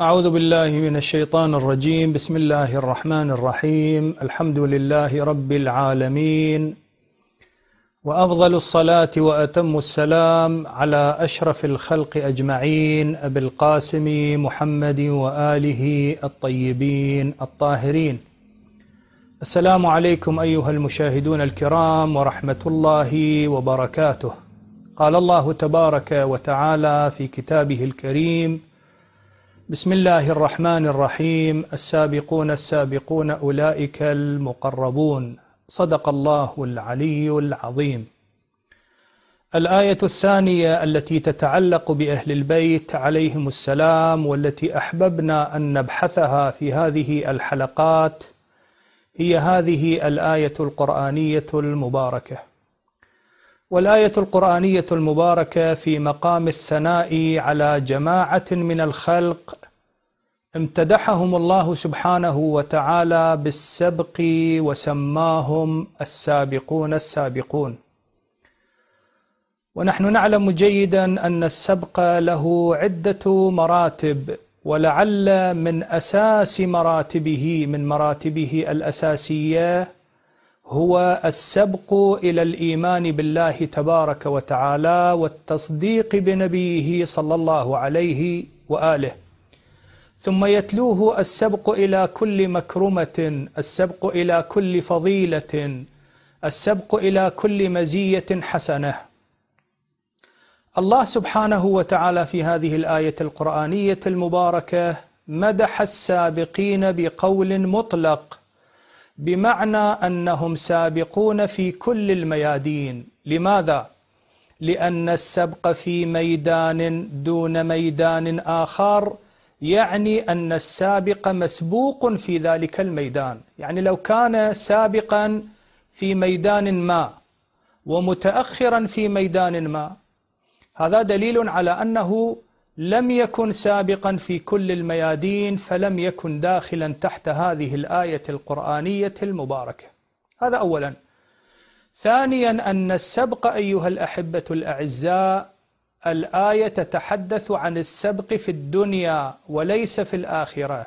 أعوذ بالله من الشيطان الرجيم بسم الله الرحمن الرحيم الحمد لله رب العالمين وأفضل الصلاة وأتم السلام على أشرف الخلق أجمعين أبي القاسم محمد وآله الطيبين الطاهرين السلام عليكم أيها المشاهدون الكرام ورحمة الله وبركاته قال الله تبارك وتعالى في كتابه الكريم بسم الله الرحمن الرحيم السابقون السابقون أولئك المقربون صدق الله العلي العظيم الآية الثانية التي تتعلق بأهل البيت عليهم السلام والتي أحببنا أن نبحثها في هذه الحلقات هي هذه الآية القرآنية المباركة والآية القرآنية المباركة في مقام الثناء على جماعة من الخلق امتدحهم الله سبحانه وتعالى بالسبق وسماهم السابقون السابقون ونحن نعلم جيدا أن السبق له عدة مراتب ولعل من أساس مراتبه من مراتبه الأساسية هو السبق إلى الإيمان بالله تبارك وتعالى والتصديق بنبيه صلى الله عليه وآله ثم يتلوه السبق إلى كل مكرمة السبق إلى كل فضيلة السبق إلى كل مزية حسنة الله سبحانه وتعالى في هذه الآية القرآنية المباركة مدح السابقين بقول مطلق بمعنى أنهم سابقون في كل الميادين لماذا؟ لأن السبق في ميدان دون ميدان آخر يعني أن السابق مسبوق في ذلك الميدان يعني لو كان سابقا في ميدان ما ومتأخرا في ميدان ما هذا دليل على أنه لم يكن سابقا في كل الميادين فلم يكن داخلا تحت هذه الآية القرآنية المباركة هذا أولا ثانيا أن السبق أيها الأحبة الأعزاء الآية تتحدث عن السبق في الدنيا وليس في الآخرة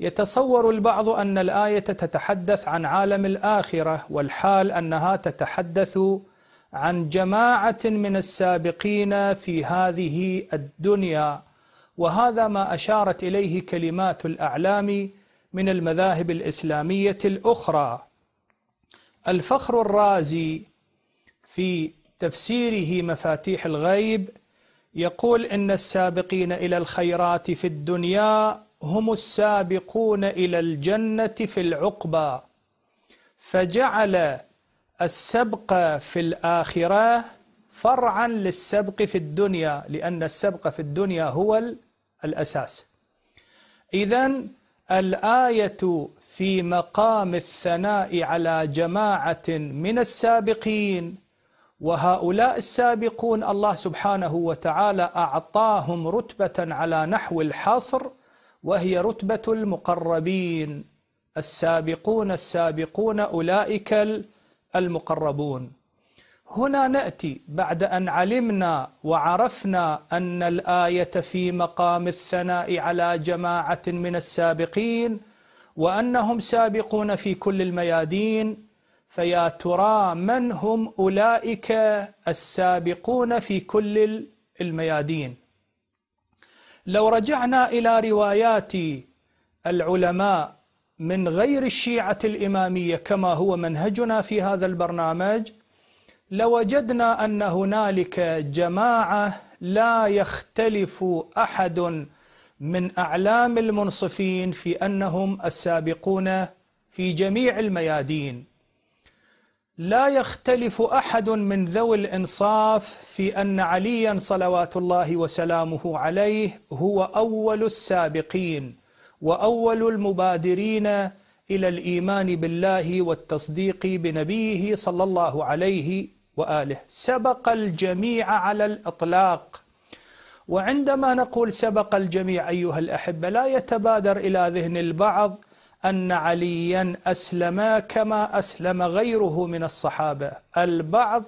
يتصور البعض أن الآية تتحدث عن عالم الآخرة والحال أنها تتحدث عن جماعة من السابقين في هذه الدنيا وهذا ما أشارت إليه كلمات الأعلام من المذاهب الإسلامية الأخرى الفخر الرازي في تفسيره مفاتيح الغيب يقول إن السابقين إلى الخيرات في الدنيا هم السابقون إلى الجنة في العقبى فجعل السبق في الآخرة فرعا للسبق في الدنيا لأن السبق في الدنيا هو الأساس إذا الآية في مقام الثناء على جماعة من السابقين وهؤلاء السابقون الله سبحانه وتعالى أعطاهم رتبة على نحو الحصر وهي رتبة المقربين السابقون السابقون أولئك المقربون هنا نأتي بعد أن علمنا وعرفنا أن الآية في مقام الثناء على جماعة من السابقين وأنهم سابقون في كل الميادين فيا ترى من هم أولئك السابقون في كل الميادين لو رجعنا إلى روايات العلماء من غير الشيعة الإمامية كما هو منهجنا في هذا البرنامج لوجدنا أن هنالك جماعة لا يختلف أحد من أعلام المنصفين في أنهم السابقون في جميع الميادين لا يختلف أحد من ذوي الإنصاف في أن عليا صلوات الله وسلامه عليه هو أول السابقين وأول المبادرين إلى الإيمان بالله والتصديق بنبيه صلى الله عليه وآله سبق الجميع على الإطلاق وعندما نقول سبق الجميع أيها الأحبة لا يتبادر إلى ذهن البعض أن عليا أسلم كما أسلم غيره من الصحابة البعض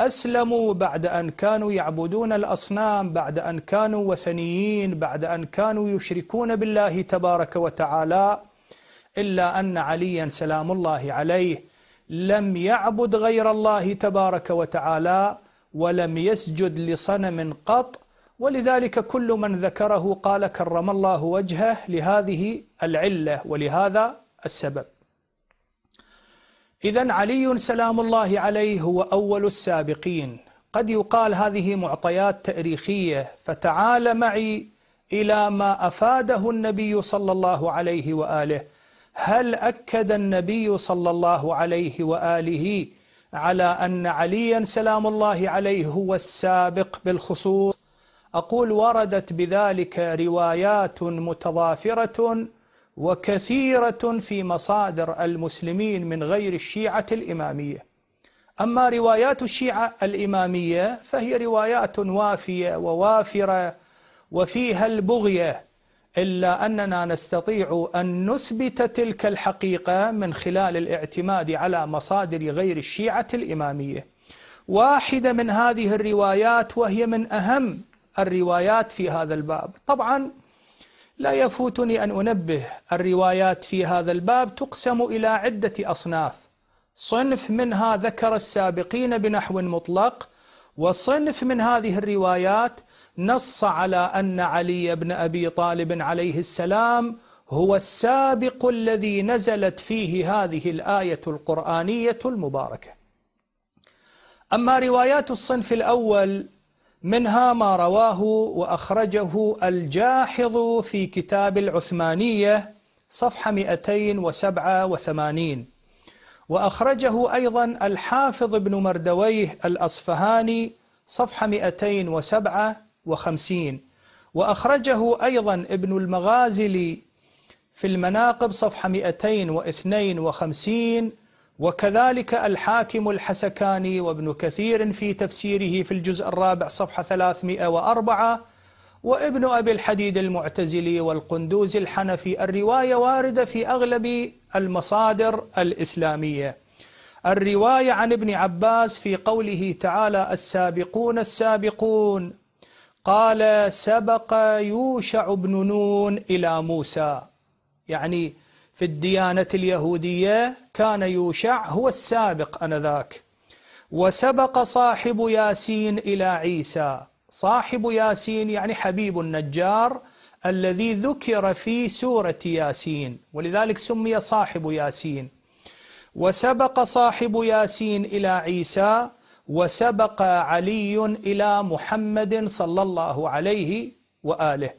أسلموا بعد أن كانوا يعبدون الأصنام بعد أن كانوا وثنيين بعد أن كانوا يشركون بالله تبارك وتعالى إلا أن عليا سلام الله عليه لم يعبد غير الله تبارك وتعالى ولم يسجد لصنم قط ولذلك كل من ذكره قال كرم الله وجهه لهذه العلة ولهذا السبب إذا علي سلام الله عليه هو أول السابقين قد يقال هذه معطيات تاريخية فتعال معي إلى ما أفاده النبي صلى الله عليه وآله هل أكد النبي صلى الله عليه وآله على أن عليا سلام الله عليه هو السابق بالخصوص أقول وردت بذلك روايات متضافرة وكثيرة في مصادر المسلمين من غير الشيعة الإمامية أما روايات الشيعة الإمامية فهي روايات وافية ووافرة وفيها البغية إلا أننا نستطيع أن نثبت تلك الحقيقة من خلال الاعتماد على مصادر غير الشيعة الإمامية واحدة من هذه الروايات وهي من أهم الروايات في هذا الباب طبعا لا يفوتني أن أنبه الروايات في هذا الباب تقسم إلى عدة أصناف صنف منها ذكر السابقين بنحو مطلق وصنف من هذه الروايات نص على أن علي بن أبي طالب عليه السلام هو السابق الذي نزلت فيه هذه الآية القرآنية المباركة أما روايات الصنف الأول منها ما رواه وأخرجه الجاحظ في كتاب العثمانية صفحة 287 وأخرجه أيضا الحافظ بن مردويه الأصفهاني صفحة 257 وأخرجه أيضا ابن المغازلي في المناقب صفحة 252 وكذلك الحاكم الحسكاني وابن كثير في تفسيره في الجزء الرابع صفحة 304 وابن أبي الحديد المعتزلي والقندوزي الحنفي الرواية واردة في أغلب المصادر الإسلامية الرواية عن ابن عباس في قوله تعالى السابقون السابقون قال سبق يوشع بن نون إلى موسى يعني في الديانة اليهودية كان يوشع هو السابق أنذاك وسبق صاحب ياسين إلى عيسى صاحب ياسين يعني حبيب النجار الذي ذكر في سورة ياسين ولذلك سمي صاحب ياسين وسبق صاحب ياسين إلى عيسى وسبق علي إلى محمد صلى الله عليه وآله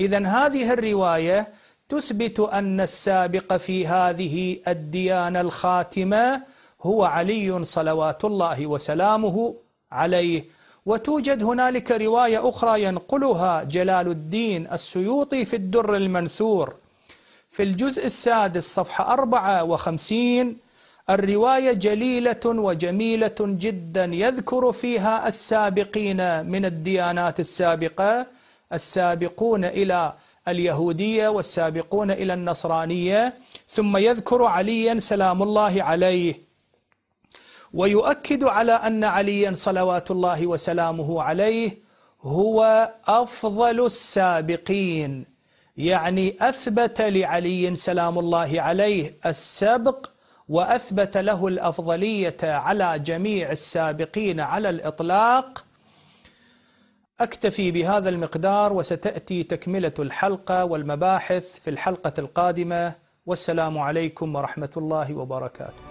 إذا هذه الرواية تثبت أن السابق في هذه الديانة الخاتمة هو علي صلوات الله وسلامه عليه وتوجد هنالك رواية أخرى ينقلها جلال الدين السيوطي في الدر المنثور في الجزء السادس صفحة 54 الرواية جليلة وجميلة جدا يذكر فيها السابقين من الديانات السابقة السابقون إلى اليهودية والسابقون إلى النصرانية ثم يذكر عليا سلام الله عليه ويؤكد على أن عليا صلوات الله وسلامه عليه هو أفضل السابقين يعني أثبت لعلي سلام الله عليه السبق وأثبت له الأفضلية على جميع السابقين على الإطلاق أكتفي بهذا المقدار وستأتي تكملة الحلقة والمباحث في الحلقة القادمة والسلام عليكم ورحمة الله وبركاته